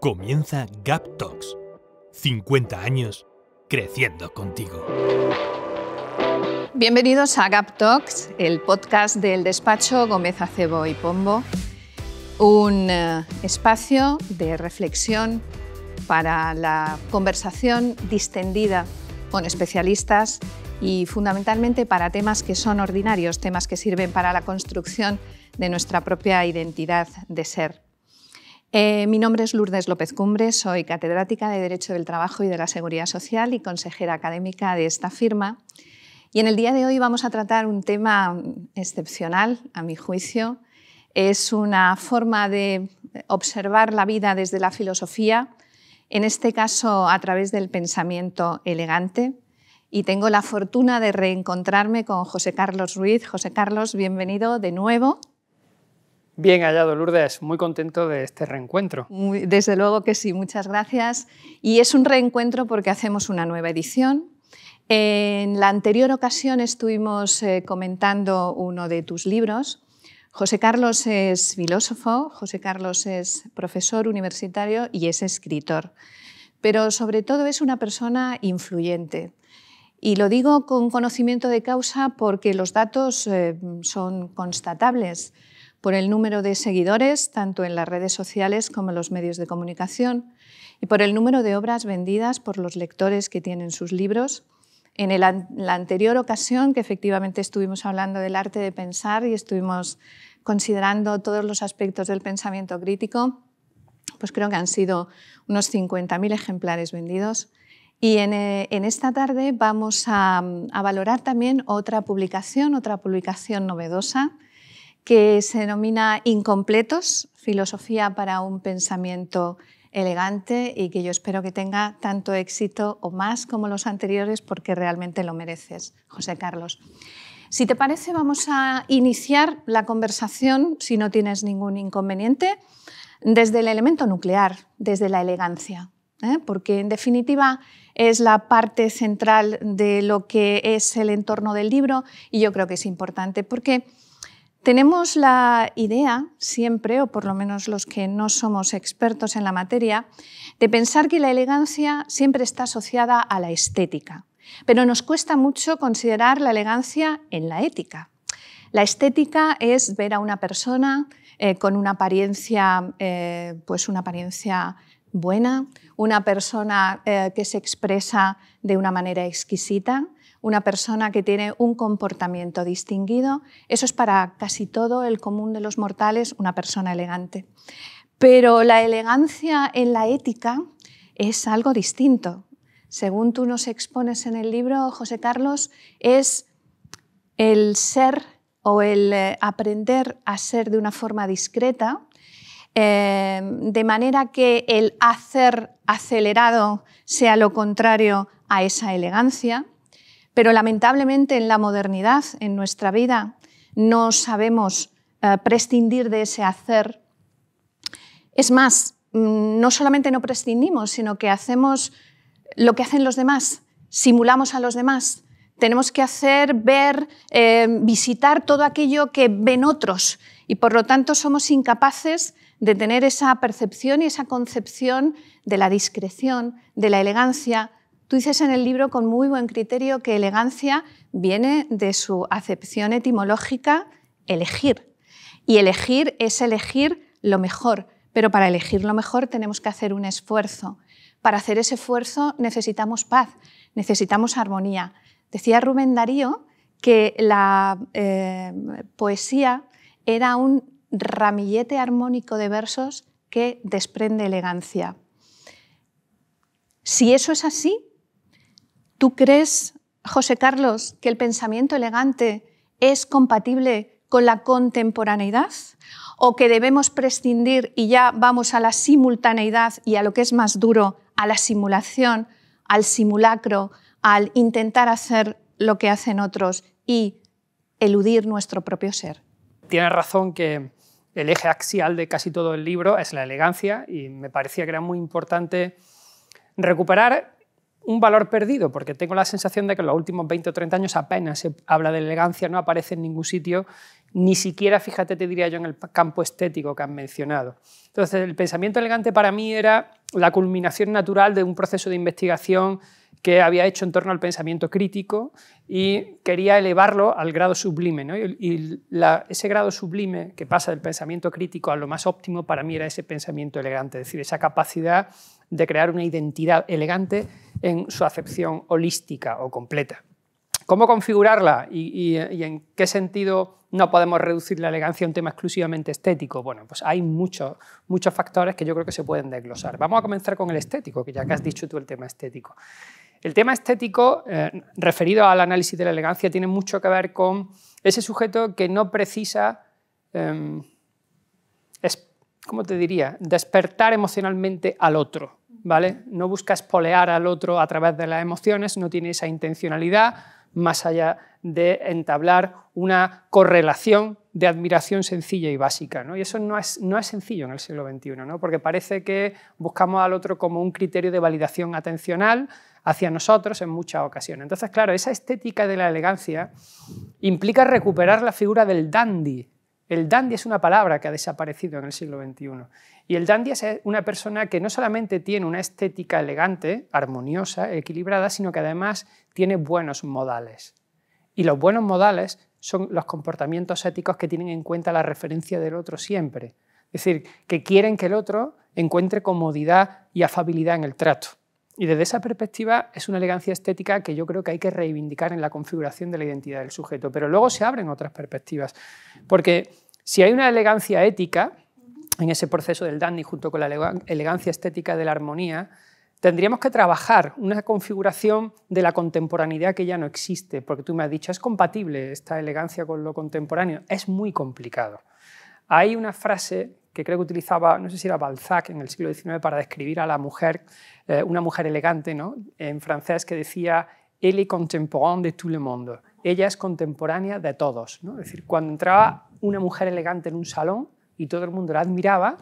Comienza Gap Talks. 50 años creciendo contigo. Bienvenidos a Gap Talks, el podcast del despacho Gómez Acebo y Pombo. Un eh, espacio de reflexión para la conversación distendida con especialistas y fundamentalmente para temas que son ordinarios, temas que sirven para la construcción de nuestra propia identidad de ser. Eh, mi nombre es Lourdes López Cumbres, soy catedrática de Derecho del Trabajo y de la Seguridad Social y consejera académica de esta firma. Y en el día de hoy vamos a tratar un tema excepcional, a mi juicio. Es una forma de observar la vida desde la filosofía, en este caso a través del pensamiento elegante. Y tengo la fortuna de reencontrarme con José Carlos Ruiz. José Carlos, bienvenido de nuevo. Bien hallado, Lourdes. Muy contento de este reencuentro. desde luego que sí, muchas gracias. Y es un reencuentro porque hacemos una nueva edición. En la anterior ocasión estuvimos eh, comentando uno de tus libros. José Carlos es filósofo, José Carlos es profesor universitario y es escritor, pero sobre todo es una persona influyente. Y lo digo con conocimiento de causa porque los datos eh, son constatables por el número de seguidores, tanto en las redes sociales como en los medios de comunicación, y por el número de obras vendidas por los lectores que tienen sus libros. En la anterior ocasión, que efectivamente estuvimos hablando del arte de pensar y estuvimos considerando todos los aspectos del pensamiento crítico, pues creo que han sido unos 50.000 ejemplares vendidos. Y en, eh, esta tarde vamos a, valorar también otra publicación, otra publicación novedosa que se denomina Incompletos, filosofía para un pensamiento elegante y que yo espero que tenga tanto éxito o más como los anteriores porque realmente lo mereces, José Carlos. Si te parece, vamos a iniciar la conversación, si no tienes ningún inconveniente, desde el elemento nuclear, desde la elegancia, ¿eh? porque en definitiva es la parte central de lo que es el entorno del libro y yo creo que es importante porque tenemos la idea siempre, o por lo menos los que no somos expertos en la materia, de pensar que la elegancia siempre está asociada a la estética, pero nos cuesta mucho considerar la elegancia en la ética. La estética es ver a una persona eh, con una apariencia, eh, pues una apariencia buena, una persona eh, que se expresa de una manera exquisita, una persona que tiene un comportamiento distinguido. Eso es para casi todo el común de los mortales una persona elegante. Pero la elegancia en la ética es algo distinto. Según tú nos expones en el libro, José Carlos, es el ser o el eh, aprender a ser de una forma discreta, eh, de manera que el hacer acelerado sea lo contrario a esa elegancia. Pero lamentablemente en la modernidad, en nuestra vida, no sabemos eh, prescindir de ese hacer. Es más, mm, no solamente no prescindimos, sino que hacemos lo que hacen los demás, simulamos a los demás. Tenemos que hacer, ver, eh, visitar todo aquello que ven otros y por lo tanto somos incapaces de tener esa percepción y esa concepción de la discreción, de la elegancia, Tú dices en el libro con muy buen criterio que elegancia viene de su acepción etimológica, elegir. Y elegir es elegir lo mejor, pero para elegir lo mejor tenemos que hacer un esfuerzo. Para hacer ese esfuerzo necesitamos paz, necesitamos armonía. Decía Rubén Darío que la eh, poesía era un ramillete armónico de versos que desprende elegancia. Si eso es así, ¿Tú crees, José Carlos, que el pensamiento elegante es compatible con la contemporaneidad? ¿O que debemos prescindir y ya vamos a la simultaneidad y a lo que es más duro, a la simulación, al simulacro, al intentar hacer lo que hacen otros y eludir nuestro propio ser? Tienes razón que el eje axial de casi todo el libro es la elegancia y me parecía que era muy importante recuperar un valor perdido, porque tengo la sensación de que en los últimos 20 o 30 años apenas se habla de elegancia, no aparece en ningún sitio, ni siquiera, fíjate, te diría yo, en el campo estético que han mencionado. Entonces, el pensamiento elegante para mí era la culminación natural de un proceso de investigación que había hecho en torno al pensamiento crítico y quería elevarlo al grado sublime. Y, ese grado sublime que pasa del pensamiento crítico a lo más óptimo para mí era ese pensamiento elegante, es decir, esa capacidad de crear una identidad elegante en su acepción holística o completa. ¿Cómo configurarla y, en qué sentido no podemos reducir la elegancia a un tema exclusivamente estético? Bueno, pues hay muchos, muchos factores que yo creo que se pueden desglosar. Vamos a comenzar con el estético, que ya que has dicho tú el tema estético. El tema estético, eh, referido al análisis de la elegancia, tiene mucho que ver con ese sujeto que no precisa, em, es, ¿cómo te diría?, despertar emocionalmente al otro. No busca espolear al otro a través de las emociones, no tiene esa intencionalidad, más allá de entablar una correlación de admiración sencilla y básica. ¿no? Y eso no es, sencillo en el siglo XXI, porque parece que buscamos al otro como un criterio de validación atencional hacia nosotros en muchas ocasiones. Entonces, claro, esa estética de la elegancia implica recuperar la figura del dandy, el dandy es una palabra que ha desaparecido en el siglo XXI. Y el dandy es una persona que no solamente tiene una estética elegante, armoniosa, equilibrada, sino que además tiene buenos modales. Y los buenos modales son los comportamientos éticos que tienen en cuenta la referencia del otro siempre. Es decir, que quieren que el otro encuentre comodidad y afabilidad en el trato. Y desde esa perspectiva es una elegancia estética que yo creo que hay que reivindicar en la configuración de la identidad del sujeto. Pero luego se abren otras perspectivas, porque si hay una elegancia ética en ese proceso del dandy junto con la elegancia estética de la armonía, tendríamos que trabajar una configuración de la contemporaneidad que ya no existe, porque tú me has dicho, ¿es compatible esta elegancia con lo contemporáneo? Es muy complicado. Hay una frase que creo que utilizaba, no sé si era Balzac en el siglo XIX, para describir a la mujer, eh, una mujer elegante, ¿no? en francés, que decía, Elle est contemporaine de tout le monde. Ella es contemporánea de todos. ¿no? Es decir, cuando entraba una mujer elegante en un salón, y todo el mundo la admiraba.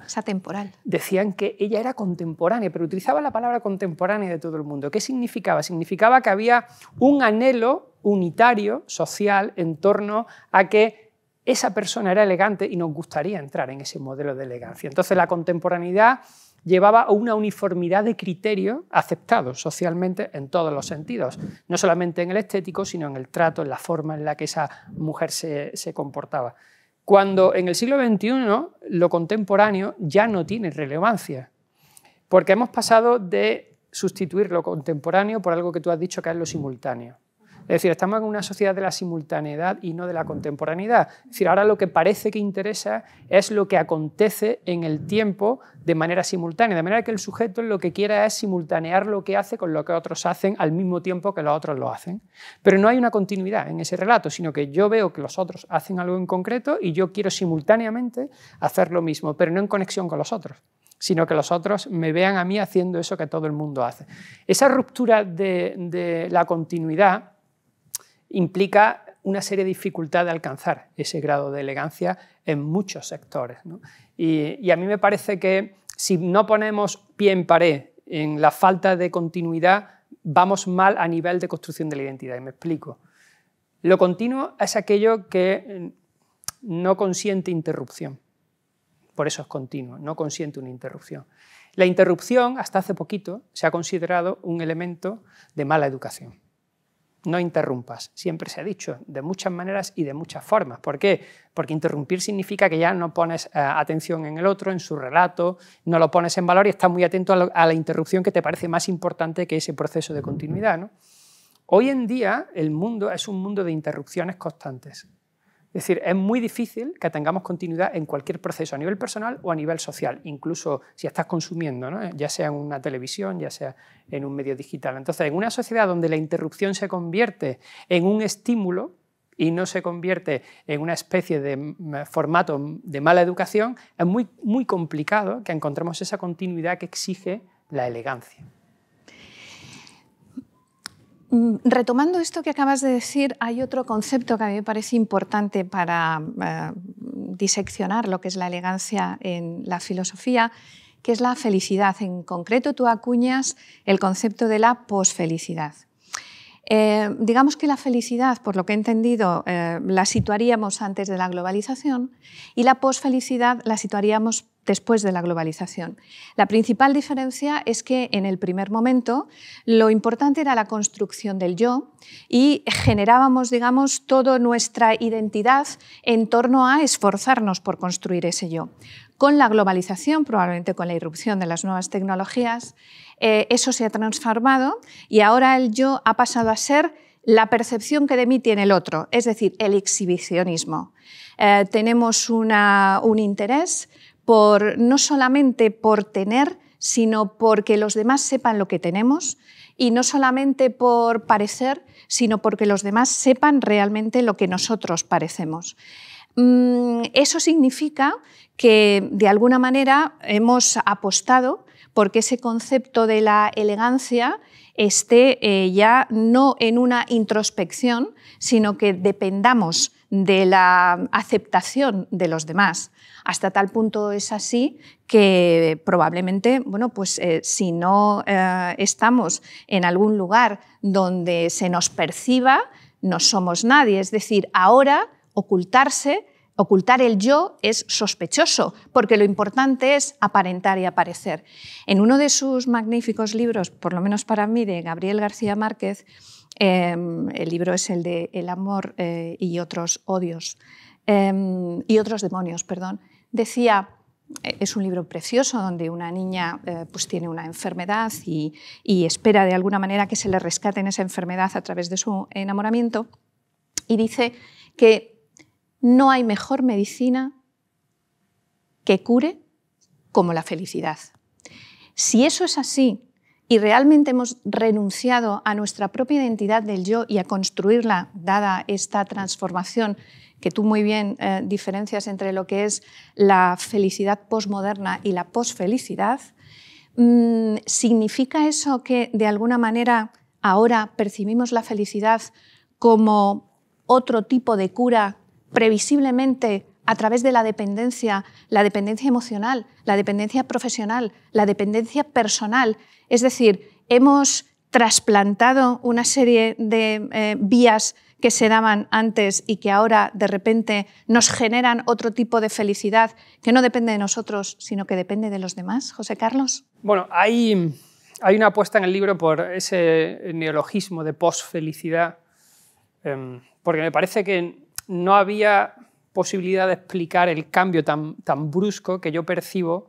Decían que ella era contemporánea, pero utilizaba la palabra contemporánea de todo el mundo. ¿Qué significaba? Significaba que había un anhelo unitario, social, en torno a que esa persona era elegante y nos gustaría entrar en ese modelo de elegancia. Entonces la contemporaneidad llevaba a una uniformidad de criterio aceptado socialmente en todos los sentidos, no solamente en el estético, sino en el trato, en la forma en la que esa mujer se, se comportaba. Cuando en el siglo XXI lo contemporáneo ya no tiene relevancia, porque hemos pasado de sustituir lo contemporáneo por algo que tú has dicho que es lo simultáneo. Es decir, estamos en una sociedad de la simultaneidad y no de la contemporaneidad. Es decir, ahora lo que parece que interesa es lo que acontece en el tiempo de manera simultánea, de manera que el sujeto lo que quiera es simultanear lo que hace con lo que otros hacen al mismo tiempo que los otros lo hacen. Pero no hay una continuidad en ese relato, sino que yo veo que los otros hacen algo en concreto y yo quiero simultáneamente hacer lo mismo, pero no en conexión con los otros sino que los otros me vean a mí haciendo eso que todo el mundo hace. Esa ruptura de, de la continuidad implica una de dificultad de alcanzar ese grado de elegancia en muchos sectores. Y, y, a mí me parece que si no ponemos pie en pared en la falta de continuidad, vamos mal a nivel de construcción de la identidad. Y me explico. Lo continuo es aquello que eh, no consiente interrupción. Por eso es continuo, no consiente una interrupción. La interrupción, hasta hace poquito, se ha considerado un elemento de mala educación no interrumpas. Siempre se ha dicho, de muchas maneras y de muchas formas. ¿Por qué? Porque interrumpir significa que ya no pones eh, atención en el otro, en su relato, no lo pones en valor y estás muy atento a, la interrupción que te parece más importante que ese proceso de continuidad. Hoy en día el mundo es un mundo de interrupciones constantes. Es decir, es muy difícil que tengamos continuidad en cualquier proceso, a nivel personal o a nivel social, incluso si estás consumiendo, ya sea en una televisión, ya sea en un medio digital. Entonces, en una sociedad donde la interrupción se convierte en un estímulo y no se convierte en una especie de mm, formato de mala educación, es muy, muy complicado que encontremos esa continuidad que exige la elegancia. Mm, retomando esto que acabas de decir, hay otro concepto que a mí me parece importante para eh, diseccionar lo que es la elegancia en la filosofía, que es la felicidad. En concreto, tú acuñas el concepto de la posfelicidad. Eh, digamos que la felicidad, por lo que he entendido, eh, la situaríamos antes de la globalización y la posfelicidad la situaríamos después de la globalización. La principal diferencia es que en el primer momento lo importante era la construcción del yo y generábamos, digamos, toda nuestra identidad en torno a esforzarnos por construir ese yo. Con la globalización, probablemente con la irrupción de las nuevas tecnologías, eh, eso se ha transformado y ahora el yo ha pasado a ser la percepción que de mí tiene el otro, es decir, el exhibicionismo. Eh, tenemos un interés no solamente por tener, sino porque los demás sepan lo que tenemos y no solamente por parecer, sino porque los demás sepan realmente lo que nosotros parecemos. Mm, eso significa que, de alguna manera, hemos apostado porque ese concepto de la elegancia esté eh, ya no en una introspección, sino que dependamos de la aceptación de los demás. Hasta tal punto es así que probablemente, bueno, pues eh, si no eh, estamos en algún lugar donde se nos perciba, no somos nadie. Es decir, ahora ocultarse Ocultar el yo es sospechoso, porque lo importante es aparentar y aparecer. En uno de sus magníficos libros, por lo menos para mí, de Gabriel García Márquez, em, el libro es el de El amor eh, y otros odios, em, y otros demonios, perdón, decía, eh, es un libro precioso donde una niña eh, pues tiene una enfermedad y, y espera de alguna manera que se le rescate esa enfermedad a través de su enamoramiento, y dice que no hay mejor medicina que cure como la felicidad. Si eso es así y realmente hemos renunciado a nuestra propia identidad del yo y a construirla, dada esta transformación que tú muy bien eh, diferencias entre lo que es la felicidad posmoderna y la posfelicidad, mm, ¿significa eso que de alguna manera ahora percibimos la felicidad como otro tipo de cura previsiblemente a través de la dependencia, la dependencia emocional, la dependencia profesional, la dependencia personal. Es decir, hemos trasplantado una serie de eh, vías que se daban antes y que ahora de repente nos generan otro tipo de felicidad que no depende de nosotros, sino que depende de los demás, José Carlos? Bueno, hay, hay una apuesta en el libro por ese neologismo de posfelicidad, em, porque me parece que no había posibilidad de explicar el cambio tan, tan brusco que yo percibo,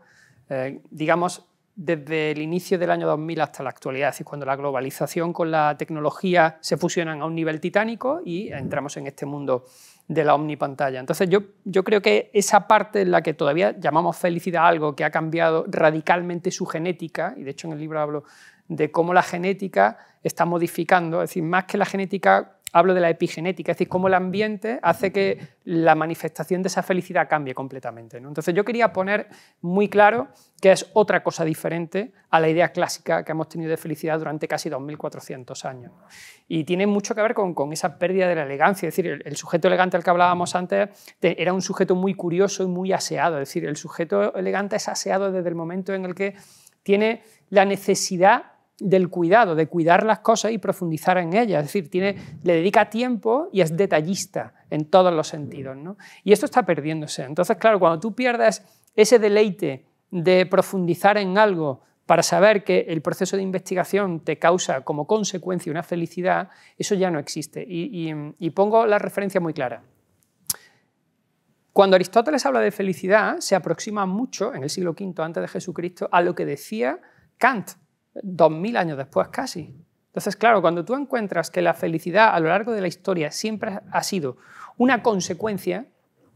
eh, digamos, desde el inicio del año 2000 hasta la actualidad, es decir, cuando la globalización con la tecnología se fusionan a un nivel titánico y entramos en este mundo de la omnipantalla. Entonces yo, yo creo que esa parte en la que todavía llamamos felicidad algo que ha cambiado radicalmente su genética, y de hecho en el libro hablo de cómo la genética está modificando, es decir, más que la genética hablo de la epigenética, es decir, cómo el ambiente hace que la manifestación de esa felicidad cambie completamente. Entonces yo quería poner muy claro que es otra cosa diferente a la idea clásica que hemos tenido de felicidad durante casi 2.400 años. Y tiene mucho que ver con, esa pérdida de la elegancia, es decir, el, sujeto elegante al que hablábamos antes era un sujeto muy curioso y muy aseado, es decir, el sujeto elegante es aseado desde el momento en el que tiene la necesidad del cuidado, de cuidar las cosas y profundizar en ellas. Es decir, tiene, le dedica tiempo y es detallista en todos los sentidos. Y esto está perdiéndose. Entonces, claro, cuando tú pierdas ese deleite de profundizar en algo para saber que el proceso de investigación te causa como consecuencia una felicidad, eso ya no existe. Y, y pongo la referencia muy clara. Cuando Aristóteles habla de felicidad, se aproxima mucho, en el siglo V antes de Jesucristo, a lo que decía Kant 2000 años después casi. Entonces, claro, cuando tú encuentras que la felicidad a lo largo de la historia siempre ha sido una consecuencia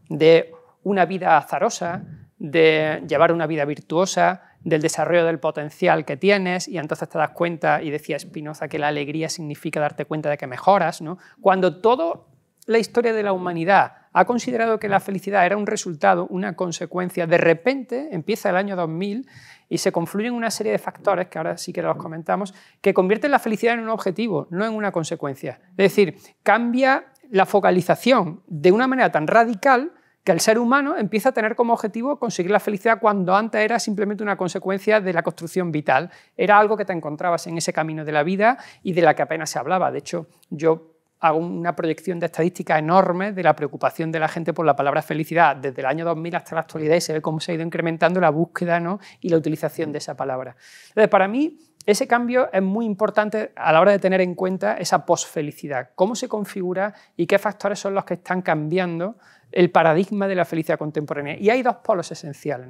de una vida azarosa, de llevar una vida virtuosa, del desarrollo del potencial que tienes y entonces te das cuenta, y decía Spinoza que la alegría significa darte cuenta de que mejoras, ¿no? cuando toda la historia de la humanidad ha considerado que la felicidad era un resultado, una consecuencia, de repente empieza el año 2000 y se confluyen una serie de factores, que ahora sí que los comentamos, que convierten la felicidad en un objetivo, no en una consecuencia. Es decir, cambia la focalización de una manera tan radical que el ser humano empieza a tener como objetivo conseguir la felicidad cuando antes era simplemente una consecuencia de la construcción vital, era algo que te encontrabas en ese camino de la vida y de la que apenas se hablaba. De hecho, yo hago una proyección de estadística enorme de la preocupación de la gente por la palabra felicidad desde el año 2000 hasta la actualidad y se ve cómo se ha ido incrementando la búsqueda ¿no? y la utilización de esa palabra. Entonces, para mí, ese cambio es muy importante a la hora de tener en cuenta esa posfelicidad, cómo se configura y qué factores son los que están cambiando el paradigma de la felicidad contemporánea. Y hay dos polos esenciales.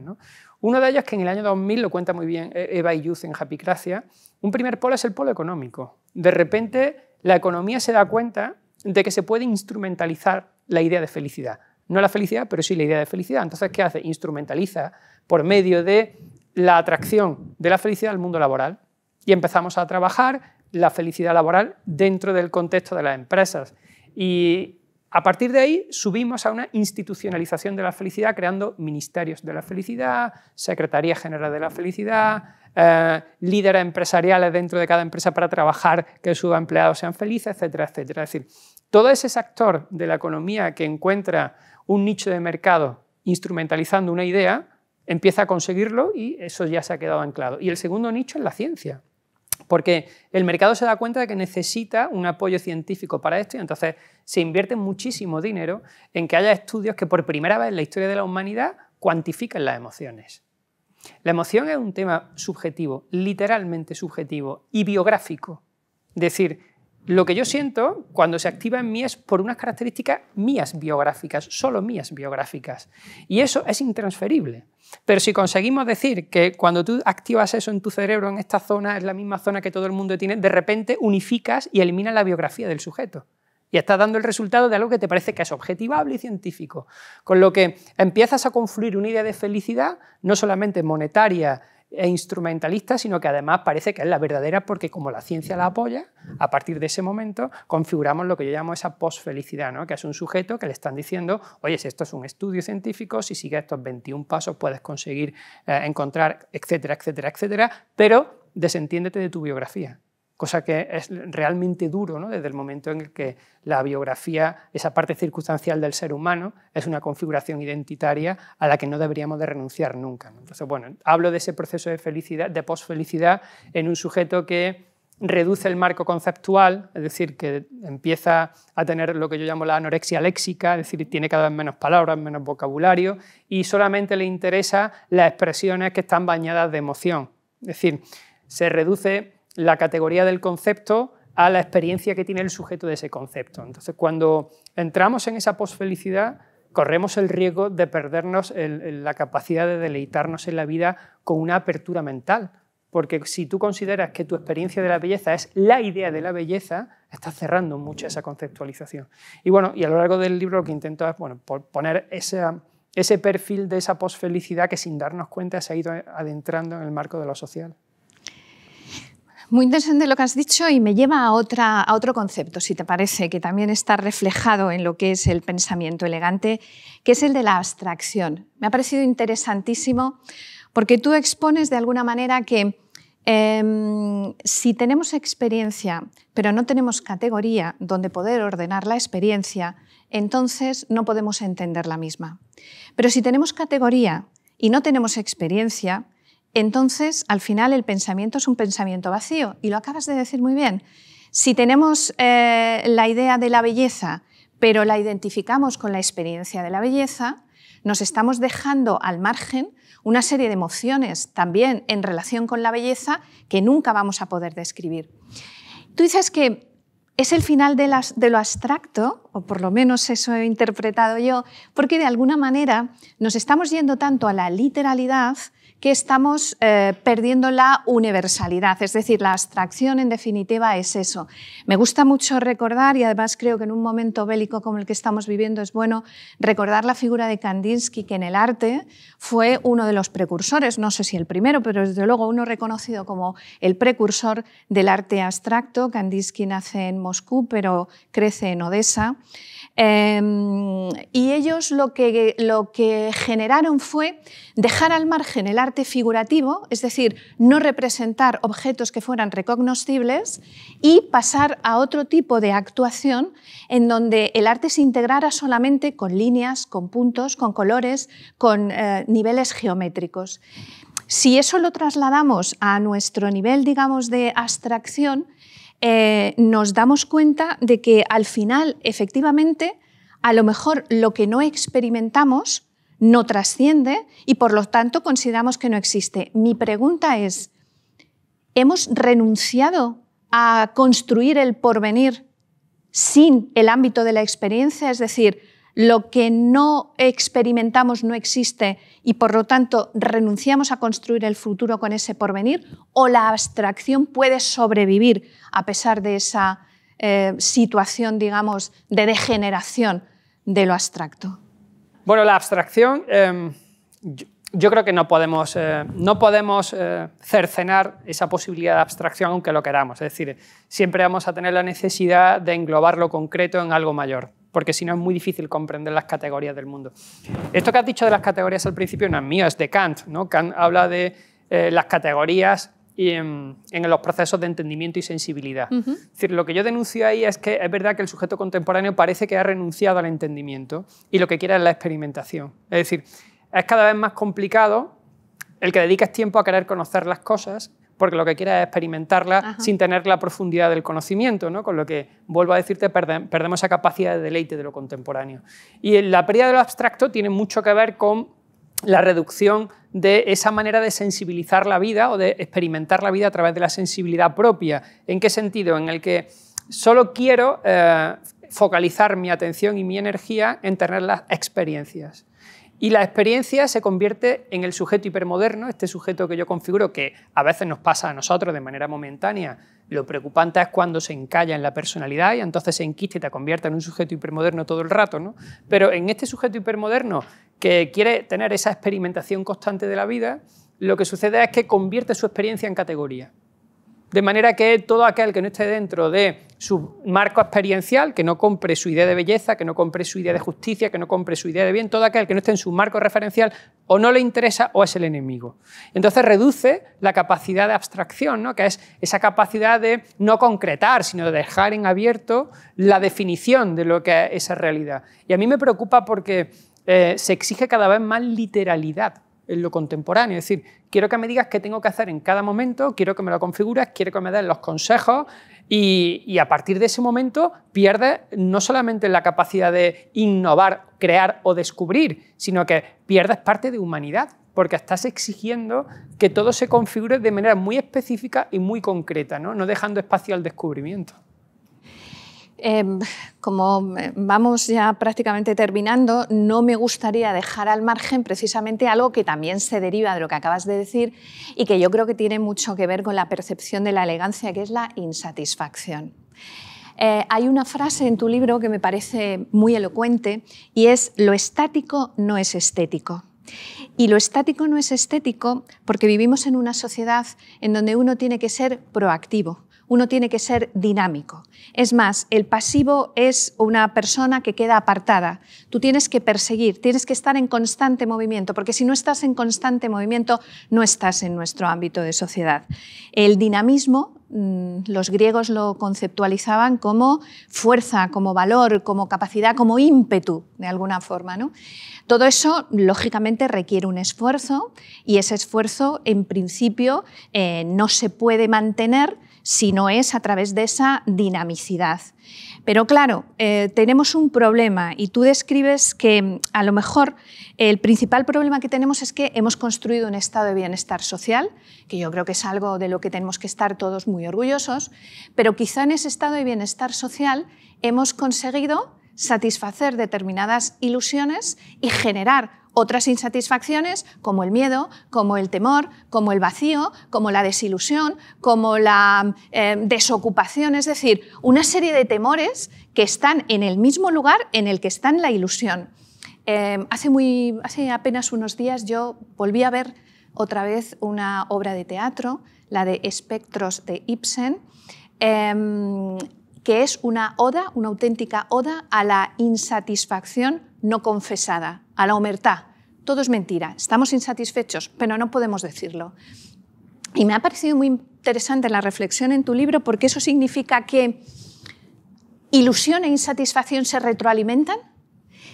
Uno de ellos que en el año 2000, lo cuenta muy bien eh, Eva Yuz en Gracia, un primer polo es el polo económico. De repente la economía se da cuenta de que se puede instrumentalizar la idea de felicidad. No la felicidad, pero sí la idea de felicidad. Entonces, ¿qué hace? Instrumentaliza por medio de la atracción de la felicidad al mundo laboral. Y empezamos a trabajar la felicidad laboral dentro del contexto de las empresas. Y a partir de ahí subimos a una institucionalización de la felicidad creando ministerios de la felicidad, Secretaría General de la Felicidad, eh, líderes empresariales dentro de cada empresa para trabajar que sus empleados sean felices, etcétera, etcétera. Es decir, todo ese sector de la economía que encuentra un nicho de mercado instrumentalizando una idea, empieza a conseguirlo y eso ya se ha quedado anclado. Y el segundo nicho es la ciencia. Porque el mercado se da cuenta de que necesita un apoyo científico para esto y entonces se invierte muchísimo dinero en que haya estudios que por primera vez en la historia de la humanidad cuantifiquen las emociones. La emoción es un tema subjetivo, literalmente subjetivo y biográfico. Es decir, lo que yo siento cuando se activa en mí es por unas características mías biográficas, solo mías biográficas. Y eso es intransferible. Pero si conseguimos decir que cuando tú activas eso en tu cerebro, en esta zona, es la misma zona que todo el mundo tiene, de repente unificas y eliminas la biografía del sujeto y estás dando el resultado de algo que te parece que es objetivable y científico. Con lo que empiezas a confluir una idea de felicidad, no solamente monetaria e instrumentalista, sino que además parece que es la verdadera porque como la ciencia la apoya, a partir de ese momento configuramos lo que yo llamo esa posfelicidad, ¿no? que es un sujeto que le están diciendo, oye, si esto es un estudio científico, si sigues estos 21 pasos puedes conseguir eh, encontrar, etcétera, etcétera, etcétera, pero desentiéndete de tu biografía cosa que es realmente duro ¿no? desde el momento en el que la biografía, esa parte circunstancial del ser humano, es una configuración identitaria a la que no deberíamos de renunciar nunca. Entonces, bueno, hablo de ese proceso de felicidad, de posfelicidad, en un sujeto que reduce el marco conceptual, es decir, que empieza a tener lo que yo llamo la anorexia léxica, es decir, tiene cada vez menos palabras, menos vocabulario, y solamente le interesa las expresiones que están bañadas de emoción. Es decir, se reduce la categoría del concepto a la experiencia que tiene el sujeto de ese concepto. Entonces, cuando entramos en esa posfelicidad, corremos el riesgo de perdernos la capacidad de deleitarnos en la vida con una apertura mental. Porque si tú consideras que tu experiencia de la belleza es la idea de la belleza, estás cerrando mucho esa conceptualización. Y bueno, y a lo largo del libro lo que intento es poner ese perfil de esa posfelicidad que sin darnos cuenta se ha ido adentrando en el marco de lo social. Muy interesante lo que has dicho y me lleva a, a otro concepto, si te parece, que también está reflejado en lo que es el pensamiento elegante, que es el de la abstracción. Me ha parecido interesantísimo porque tú expones de alguna manera que em, si tenemos experiencia, pero no tenemos categoría donde poder ordenar la experiencia, entonces no podemos entender la misma. Pero si tenemos categoría y no tenemos experiencia, entonces al final el pensamiento es un pensamiento vacío. Y lo acabas de decir muy bien. Si tenemos eh, la idea de la belleza, pero la identificamos con la experiencia de la belleza, nos estamos dejando al margen una serie de emociones también en relación con la belleza que nunca vamos a poder describir. Tú dices que es el final de, lo abstracto, o por lo menos eso he interpretado yo, porque de alguna manera nos estamos yendo tanto a la literalidad que estamos eh, perdiendo la universalidad, es decir, la abstracción en definitiva es eso. Me gusta mucho recordar, y además creo que en un momento bélico como el que estamos viviendo es bueno recordar la figura de Kandinsky, que en el arte fue uno de los precursores, no sé si el primero, pero desde luego uno reconocido como el precursor del arte abstracto. Kandinsky nace en Moscú, pero crece en Odessa. Em, y ellos lo que, lo que generaron fue dejar al margen el arte arte figurativo, es decir, no representar objetos que fueran recognoscibles y pasar a otro tipo de actuación en donde el arte se integrara solamente con líneas, con puntos, con colores, con eh, niveles geométricos. Si eso lo trasladamos a nuestro nivel, digamos, de abstracción, eh, nos damos cuenta de que al final, efectivamente, a lo mejor lo que no experimentamos no trasciende y por lo tanto consideramos que no existe. Mi pregunta es, ¿hemos renunciado a construir el porvenir sin el ámbito de la experiencia? Es decir, lo que no experimentamos no existe y por lo tanto renunciamos a construir el futuro con ese porvenir o la abstracción puede sobrevivir a pesar de esa eh, situación, digamos, de degeneración de lo abstracto. Bueno, la abstracción, em, yo, creo que no podemos, eh, no podemos eh, cercenar esa posibilidad de abstracción aunque lo queramos. Es decir, siempre vamos a tener la necesidad de englobar lo concreto en algo mayor, porque si no es muy difícil comprender las categorías del mundo. Esto que has dicho de las categorías al principio no es mío, es de Kant. ¿no? Kant habla de eh, las categorías y en, los procesos de entendimiento y sensibilidad. lo que yo denuncio ahí es que es verdad que el sujeto contemporáneo parece que ha renunciado al entendimiento y lo que quiere es la experimentación. Es decir, es cada vez más complicado el que dediques tiempo a querer conocer las cosas porque lo que quiere es experimentarlas sin tener la profundidad del conocimiento, ¿no? con lo que, vuelvo a decirte, perdemos esa capacidad de deleite de lo contemporáneo. Y la pérdida de lo abstracto tiene mucho que ver con la reducción de esa manera de sensibilizar la vida o de experimentar la vida a través de la sensibilidad propia. ¿En qué sentido? En el que solo quiero eh, focalizar mi atención y mi energía en tener las experiencias. Y la experiencia se convierte en el sujeto hipermoderno, este sujeto que yo configuro, que a veces nos pasa a nosotros de manera momentánea. Lo preocupante es cuando se encalla en la personalidad y entonces se enquiste y te convierte en un sujeto hipermoderno todo el rato. ¿no? Pero en este sujeto hipermoderno que quiere tener esa experimentación constante de la vida, lo que sucede es que convierte su experiencia en categoría. De manera que todo aquel que no esté dentro de su marco experiencial, que no compre su idea de belleza, que no compre su idea de justicia, que no compre su idea de bien, todo aquel que no esté en su marco referencial o no le interesa o es el enemigo. Entonces reduce la capacidad de abstracción, ¿no? que es esa capacidad de no concretar, sino de dejar en abierto la definición de lo que es esa realidad. Y a mí me preocupa porque eh, se exige cada vez más literalidad en lo contemporáneo. Es decir, quiero que me digas qué tengo que hacer en cada momento, quiero que me lo configuras, quiero que me den los consejos, y, a partir de ese momento pierde no solamente la capacidad de innovar, crear o descubrir, sino que pierdes parte de humanidad, porque estás exigiendo que todo se configure de manera muy específica y muy concreta, no dejando espacio al descubrimiento. Em, como eh, vamos ya prácticamente terminando, no me gustaría dejar al margen precisamente algo que también se deriva de lo que acabas de decir y que yo creo que tiene mucho que ver con la percepción de la elegancia, que es la insatisfacción. Eh, hay una frase en tu libro que me parece muy elocuente y es, lo estático no es estético. Y lo estático no es estético porque vivimos en una sociedad en donde uno tiene que ser proactivo, uno tiene que ser dinámico. Es más, el pasivo es una persona que queda apartada. Tú tienes que perseguir, tienes que estar en constante movimiento, porque si no estás en constante movimiento, no estás en nuestro ámbito de sociedad. El dinamismo mm, los griegos lo conceptualizaban como fuerza, como valor, como capacidad, como ímpetu, de alguna forma. ¿no? Todo eso, lógicamente, requiere un esfuerzo y ese esfuerzo, en principio, eh, no se puede mantener si no es a través de esa dinamicidad. Pero claro, eh, tenemos un problema y tú describes que mm, a lo mejor el principal problema que tenemos es que hemos construido un estado de bienestar social, que yo creo que es algo de lo que tenemos que estar todos muy orgullosos, pero quizá en ese estado de bienestar social hemos conseguido satisfacer determinadas ilusiones y generar otras insatisfacciones como el miedo, como el temor, como el vacío, como la desilusión, como la em, desocupación, es decir, una serie de temores que están en el mismo lugar en el que está la ilusión. Em, hace, muy, hace apenas unos días yo volví a ver otra vez una obra de teatro, la de Espectros de Ibsen. Em, que es una oda, una auténtica oda a la insatisfacción no confesada, a la humertad. Todo es mentira, estamos insatisfechos, pero no podemos decirlo. Y me ha parecido muy interesante la reflexión en tu libro porque eso significa que ilusión e insatisfacción se retroalimentan.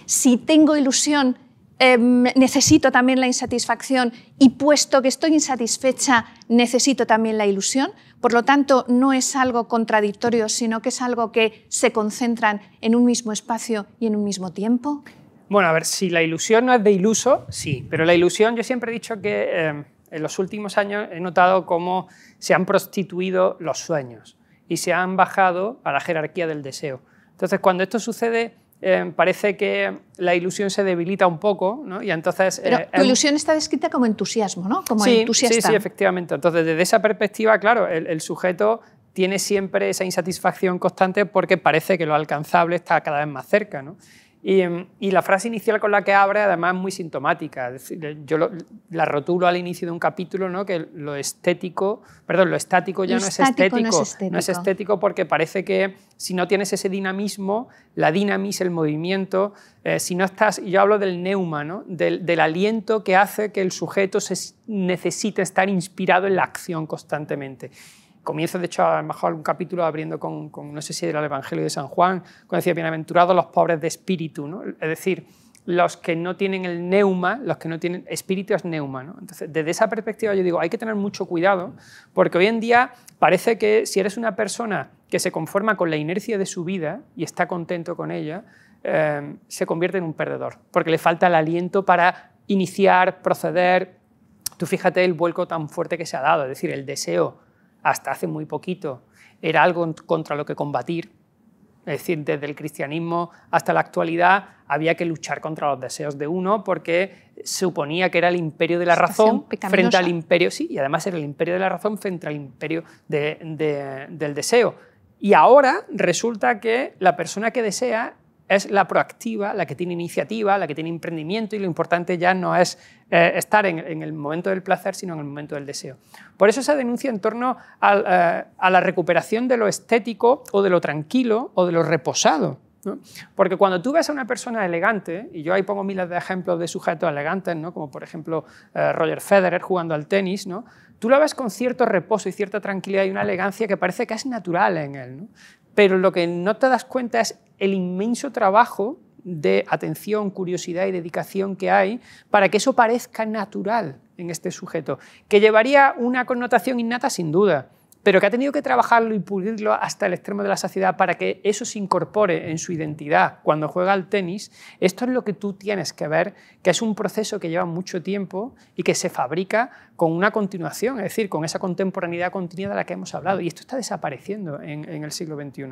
Si tengo ilusión, Em, necesito también la insatisfacción y puesto que estoy insatisfecha, necesito también la ilusión. Por lo tanto, no es algo contradictorio, sino que es algo que se concentran en un mismo espacio y en un mismo tiempo. Bueno, a ver, si la ilusión no es de iluso, sí, pero la ilusión, yo siempre he dicho que em, en los últimos años he notado cómo se han prostituido los sueños y se han bajado a la jerarquía del deseo. Entonces, cuando esto sucede, eh, parece que la ilusión se debilita un poco, Y entonces... Pero eh, em ilusión está descrita como entusiasmo, ¿no? Como sí, Sí, sí, efectivamente. Entonces, desde esa perspectiva, claro, el, el, sujeto tiene siempre esa insatisfacción constante porque parece que lo alcanzable está cada vez más cerca, ¿no? Em, y, la frase inicial con la que abre, además, es muy sintomática. Eh, yo la rotulo al inicio de un capítulo, ¿no? que lo estético, perdón, lo estático ya no, es estético, no, es estético, porque parece que si no tienes ese dinamismo, la dinamis, el movimiento, eh, si no estás, yo hablo del neuma, del, del aliento que hace que el sujeto se necesite estar inspirado en la acción constantemente. Comienza, de hecho, a lo mejor un capítulo abriendo con, no sé si era el Evangelio de San Juan, cuando decía, bienaventurados los pobres de espíritu, Es decir, los que no tienen el neuma, los que no tienen espíritu es neuma. Entonces, desde esa perspectiva yo digo, hay que tener mucho cuidado, porque hoy en día parece que si eres una persona que se conforma con la inercia de su vida y está contento con ella, em, se convierte en un perdedor, porque le falta el aliento para iniciar, proceder. Tú fíjate el vuelco tan fuerte que se ha dado, es decir, el deseo hasta hace muy poquito era algo contra lo que combatir, es decir, desde el cristianismo hasta la actualidad había que luchar contra los deseos de uno porque suponía que era el imperio de la razón frente al imperio, sí, y además era el imperio de la razón frente al imperio del deseo. Y ahora resulta que la persona que desea es la proactiva, la que tiene iniciativa, la que tiene emprendimiento y lo importante ya no es eh, estar en, el momento del placer, sino en el momento del deseo. Por eso esa denuncia en torno eh, a la recuperación de lo estético o de lo tranquilo o de lo reposado. Porque cuando tú ves a una persona elegante, y yo ahí pongo miles de ejemplos de sujetos elegantes, ¿no? como por ejemplo eh, Roger Federer jugando al tenis, ¿no? tú lo ves con cierto reposo y cierta tranquilidad y una elegancia que parece que es natural en él. ¿no? Pero lo que no te das cuenta es el inmenso trabajo de atención, curiosidad y dedicación que hay para que eso parezca natural en este sujeto, que llevaría una connotación innata sin duda, pero que ha tenido que trabajarlo y pulirlo hasta el extremo de la saciedad para que eso se incorpore en su identidad cuando juega al tenis, esto es lo que tú tienes que ver, que es un proceso que lleva mucho tiempo y que se fabrica con una continuación, es decir, con esa contemporaneidad continua de la que hemos hablado. Y esto está desapareciendo en, el siglo XXI.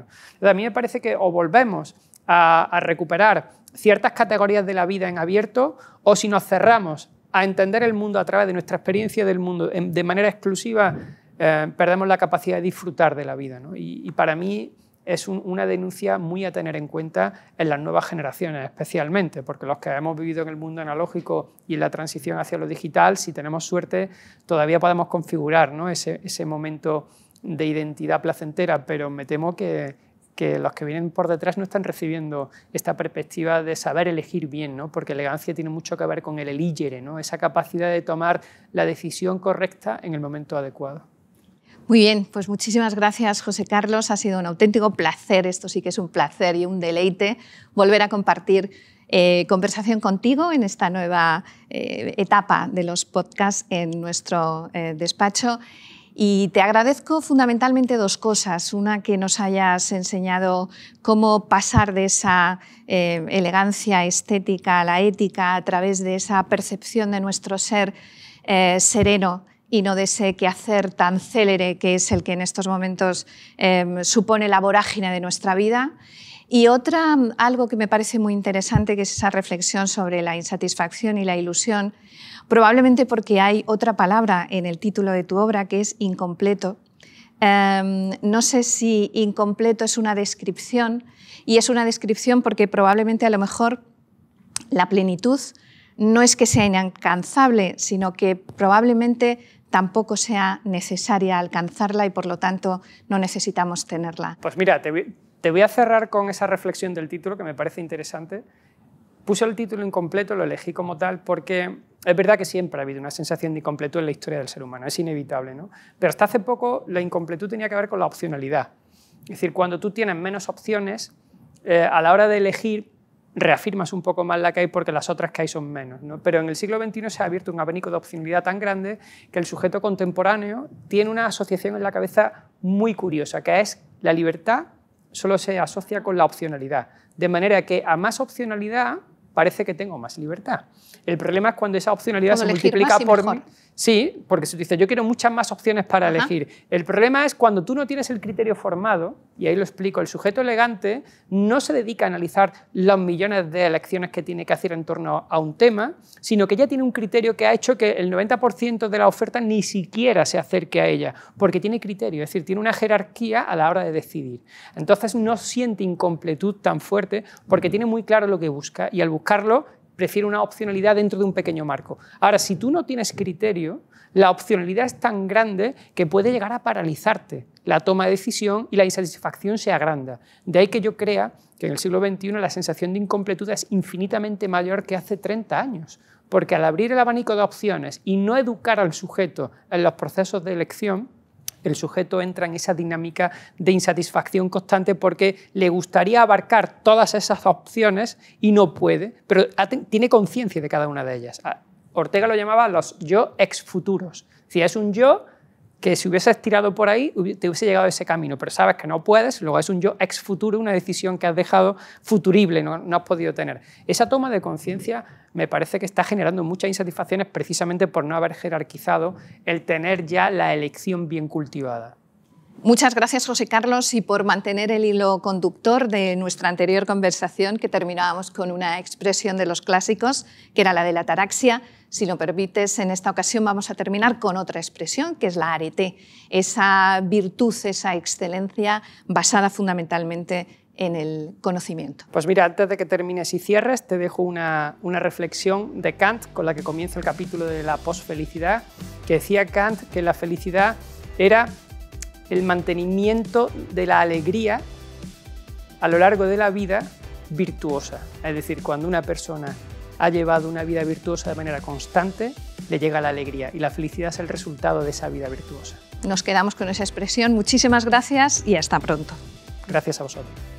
a mí me parece que o volvemos a, a recuperar ciertas categorías de la vida en abierto o si nos cerramos a entender el mundo a través de nuestra experiencia del mundo de manera exclusiva eh, perdemos la capacidad de disfrutar de la vida. Y, para mí es una denuncia muy a tener en cuenta en las nuevas generaciones, especialmente, porque los que hemos vivido en el mundo analógico y en la transición hacia lo digital, si tenemos suerte, todavía podemos configurar ese, momento de identidad placentera, pero me temo que, los que vienen por detrás no están recibiendo esta perspectiva de saber elegir bien, ¿no? porque elegancia tiene mucho que ver con el eligere, ¿no? esa capacidad de tomar la decisión correcta en el momento adecuado. Muy bien, pues muchísimas gracias José Carlos. Ha sido un auténtico placer, esto sí que es un placer y un deleite volver a compartir eh, conversación contigo en esta nueva eh, etapa de los podcasts en nuestro eh, despacho. Y te agradezco fundamentalmente dos cosas. Una, que nos hayas enseñado cómo pasar de esa elegancia estética a la ética a través de esa percepción de nuestro ser sereno y no de ese quehacer tan célere que es el que en estos momentos em, supone la vorágine de nuestra vida. Y otra, algo que me parece muy interesante, que es esa reflexión sobre la insatisfacción y la ilusión, probablemente porque hay otra palabra en el título de tu obra que es incompleto. Em, no sé si incompleto es una descripción, y es una descripción porque probablemente a lo mejor la plenitud no es que sea inalcanzable, sino que probablemente tampoco sea necesaria alcanzarla y por lo tanto no necesitamos tenerla. Pues mira, te, voy a cerrar con esa reflexión del título que me parece interesante. Puse el título incompleto, lo elegí como tal porque es verdad que siempre ha habido una sensación de incompletud en la historia del ser humano, es inevitable, ¿no? Pero hasta hace poco la incompletud tenía que ver con la opcionalidad. Es decir, cuando tú tienes menos opciones, eh, a la hora de elegir reafirmas un poco más la que hay porque las otras que hay son menos. Pero en el siglo XXI se ha abierto un abanico de opcionalidad tan grande que el sujeto contemporáneo tiene una asociación en la cabeza muy curiosa, que es la libertad solo se asocia con la opcionalidad. De manera que a más opcionalidad parece que tengo más libertad. El problema es cuando esa opcionalidad se multiplica por... Sí, porque se dice, yo quiero muchas más opciones para elegir. El problema es cuando tú no tienes el criterio formado, y ahí lo explico, el sujeto elegante no se dedica a analizar los millones de elecciones que tiene que hacer en torno a un tema, sino que ya tiene un criterio que ha hecho que el 90% de la oferta ni siquiera se acerque a ella, porque tiene criterio, es decir, tiene una jerarquía a la hora de decidir. Entonces no siente incompletud tan fuerte porque mm. tiene muy claro lo que busca y al buscarlo prefiere una opcionalidad dentro de un pequeño marco. Ahora, si tú no tienes criterio, la opcionalidad es tan grande que puede llegar a paralizarte la toma de decisión y la insatisfacción se agranda. De ahí que yo crea que en el siglo XXI la sensación de incompletud es infinitamente mayor que hace 30 años, porque al abrir el abanico de opciones y no educar al sujeto en los procesos de elección, el sujeto entra en esa dinámica de insatisfacción constante porque le gustaría abarcar todas esas opciones y no puede, pero tiene conciencia de cada una de ellas. Ortega lo llamaba los yo ex futuros. Si es un yo que si hubieses tirado por ahí, te hubiese llegado ese camino, pero sabes que no puedes, luego es un yo ex futuro, una decisión que has dejado futurible, no, no has podido tener. Esa toma de conciencia me parece que está generando muchas insatisfacciones precisamente por no haber jerarquizado el tener ya la elección bien cultivada. Muchas gracias, José Carlos, y por mantener el hilo conductor de nuestra anterior conversación, que terminábamos con una expresión de los clásicos, que era la de la ataraxia. Si lo permites, en esta ocasión vamos a terminar con otra expresión, que es la arete, esa virtud, esa excelencia basada fundamentalmente en el conocimiento. Pues mira, antes de que termines y cierres, te dejo una, una reflexión de Kant con la que comienza el capítulo de la posfelicidad, que decía Kant que la felicidad era el mantenimiento de la alegría a lo largo de la vida virtuosa. Es decir, cuando una persona ha llevado una vida virtuosa de manera constante, le llega la alegría y la felicidad es el resultado de esa vida virtuosa. Nos quedamos con esa expresión. Muchísimas gracias y hasta pronto. Gracias a vosotros.